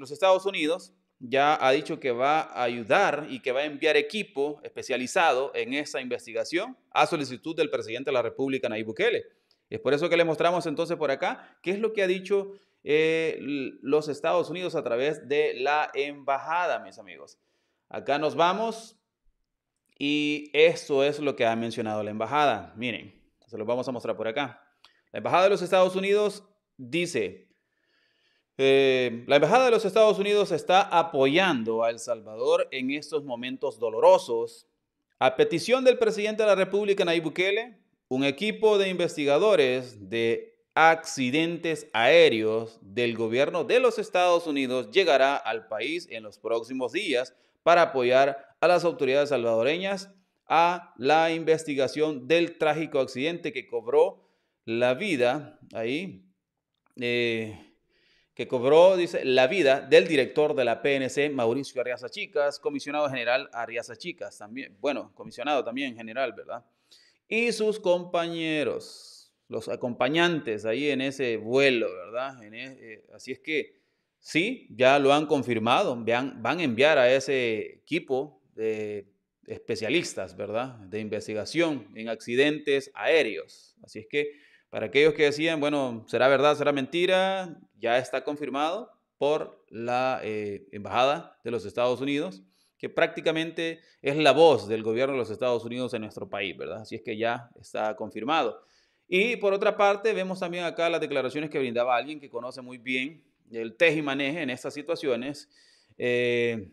los Estados Unidos ya ha dicho que va a ayudar y que va a enviar equipo especializado en esa investigación a solicitud del presidente de la República, Nayib Bukele. es por eso que le mostramos entonces por acá qué es lo que ha dicho eh, los Estados Unidos a través de la embajada, mis amigos. Acá nos vamos y esto es lo que ha mencionado la embajada. Miren, se los vamos a mostrar por acá. La embajada de los Estados Unidos dice, eh, la Embajada de los Estados Unidos está apoyando a El Salvador en estos momentos dolorosos. A petición del presidente de la República, Nayib Bukele, un equipo de investigadores de accidentes aéreos del gobierno de los Estados Unidos llegará al país en los próximos días para apoyar a las autoridades salvadoreñas a la investigación del trágico accidente que cobró la vida ahí. Eh, que cobró, dice, la vida del director de la PNC, Mauricio Arriaza Chicas, comisionado general Arriaza Chicas también, bueno, comisionado también general, ¿verdad? Y sus compañeros, los acompañantes ahí en ese vuelo, ¿verdad? E, eh, así es que sí, ya lo han confirmado, van a enviar a ese equipo de especialistas, ¿verdad? De investigación en accidentes aéreos. Así es que para aquellos que decían, bueno, será verdad, será mentira, ya está confirmado por la eh, Embajada de los Estados Unidos, que prácticamente es la voz del gobierno de los Estados Unidos en nuestro país, ¿verdad? Así es que ya está confirmado. Y por otra parte, vemos también acá las declaraciones que brindaba alguien que conoce muy bien el tej y maneje en estas situaciones eh,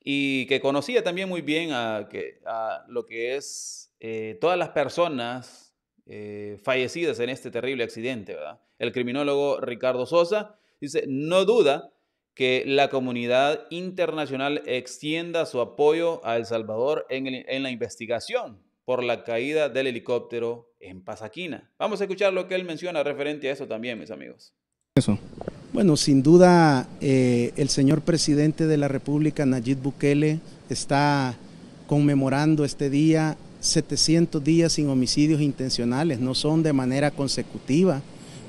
y que conocía también muy bien a, que, a lo que es eh, todas las personas eh, fallecidas en este terrible accidente. ¿verdad? El criminólogo Ricardo Sosa dice, no duda que la comunidad internacional extienda su apoyo a El Salvador en, la investigación por la caída del helicóptero en Pasaquina. Vamos a escuchar lo que él menciona referente a eso también, mis amigos. Eso. Bueno, sin duda eh, el señor presidente de la República, Nayib Bukele, está conmemorando este día 700 días sin homicidios intencionales, no son de manera consecutiva,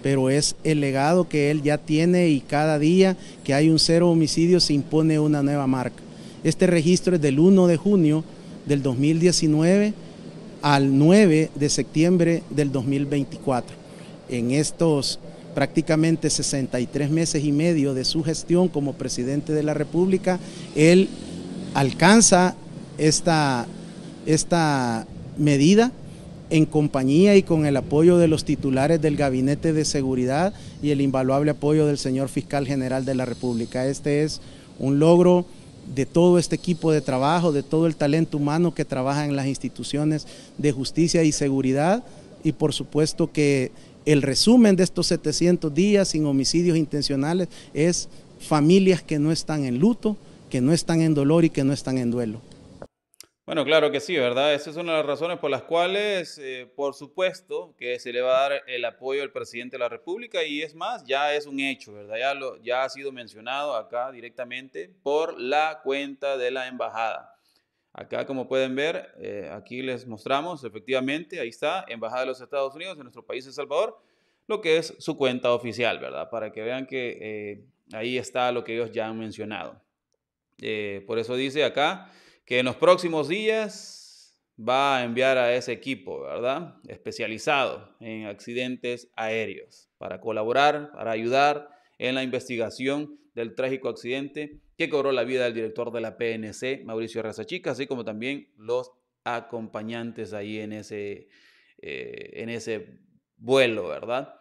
pero es el legado que él ya tiene y cada día que hay un cero homicidio se impone una nueva marca. Este registro es del 1 de junio del 2019 al 9 de septiembre del 2024. En estos prácticamente 63 meses y medio de su gestión como presidente de la República, él alcanza esta esta medida en compañía y con el apoyo de los titulares del Gabinete de Seguridad y el invaluable apoyo del señor Fiscal General de la República. Este es un logro de todo este equipo de trabajo, de todo el talento humano que trabaja en las instituciones de justicia y seguridad y por supuesto que el resumen de estos 700 días sin homicidios intencionales es familias que no están en luto, que no están en dolor y que no están en duelo. Bueno, claro que sí, ¿verdad? Esa es una de las razones por las cuales, eh, por supuesto, que se le va a dar el apoyo al presidente de la República y es más, ya es un hecho, ¿verdad? Ya, lo, ya ha sido mencionado acá directamente por la cuenta de la embajada. Acá, como pueden ver, eh, aquí les mostramos, efectivamente, ahí está, Embajada de los Estados Unidos en nuestro país, El Salvador, lo que es su cuenta oficial, ¿verdad? Para que vean que eh, ahí está lo que ellos ya han mencionado. por eso dice acá que en los próximos días va a enviar a ese equipo, ¿verdad? Especializado en accidentes aéreos, para colaborar, para ayudar en la investigación del trágico accidente que cobró la vida del director de la PNC, Mauricio Razachica, así como también los acompañantes ahí en ese, eh, en ese vuelo, ¿verdad?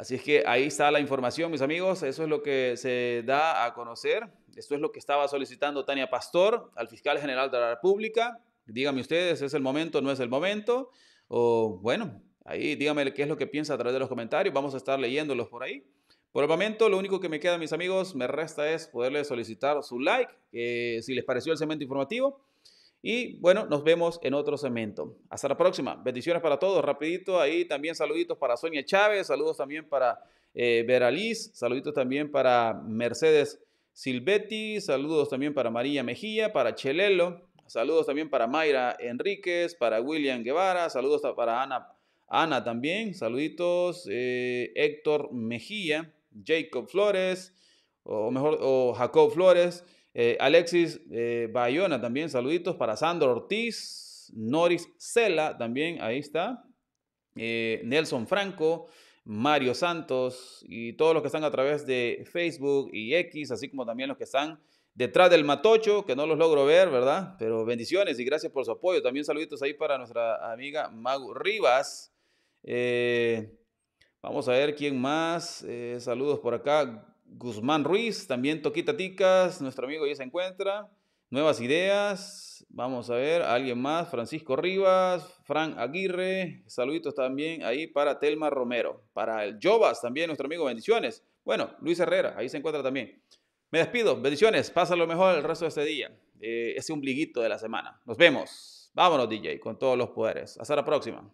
Así es que ahí está la información, mis amigos. Eso es lo que se da a conocer. Esto es lo que estaba solicitando Tania Pastor al fiscal general de la República. Díganme ustedes, ¿es el momento no es el momento? O bueno, ahí díganme qué es lo que piensa a través de los comentarios. Vamos a estar leyéndolos por ahí. Por el momento, lo único que me queda, mis amigos, me resta es poderles solicitar su like, si les pareció el segmento informativo. Y bueno, nos vemos en otro segmento. Hasta la próxima. Bendiciones para todos. Rapidito ahí también saluditos para Sonia Chávez, saludos también para eh, Liz saluditos también para Mercedes Silvetti, saludos también para María Mejía, para Chelelo, saludos también para Mayra Enríquez, para William Guevara, saludos para Ana, Ana también, saluditos eh, Héctor Mejía, Jacob Flores, o mejor, o Jacob Flores. Eh, Alexis eh, Bayona también, saluditos para Sandro Ortiz, Noris Cela también, ahí está. Eh, Nelson Franco, Mario Santos y todos los que están a través de Facebook y X, así como también los que están detrás del matocho, que no los logro ver, ¿verdad? Pero bendiciones y gracias por su apoyo. También saluditos ahí para nuestra amiga Mago Rivas. vamos a ver quién más. saludos por acá. Guzmán Ruiz, también Toquita Ticas, nuestro amigo ahí se encuentra. Nuevas ideas, vamos a ver, alguien más, Francisco Rivas, Fran Aguirre, saluditos también ahí para Telma Romero, para el Jovas también, nuestro amigo, bendiciones. Bueno, Luis Herrera, ahí se encuentra también. Me despido, bendiciones, lo mejor el resto de este día, eh, ese ombliguito de la semana. Nos vemos, vámonos DJ, con todos los poderes. Hasta la próxima.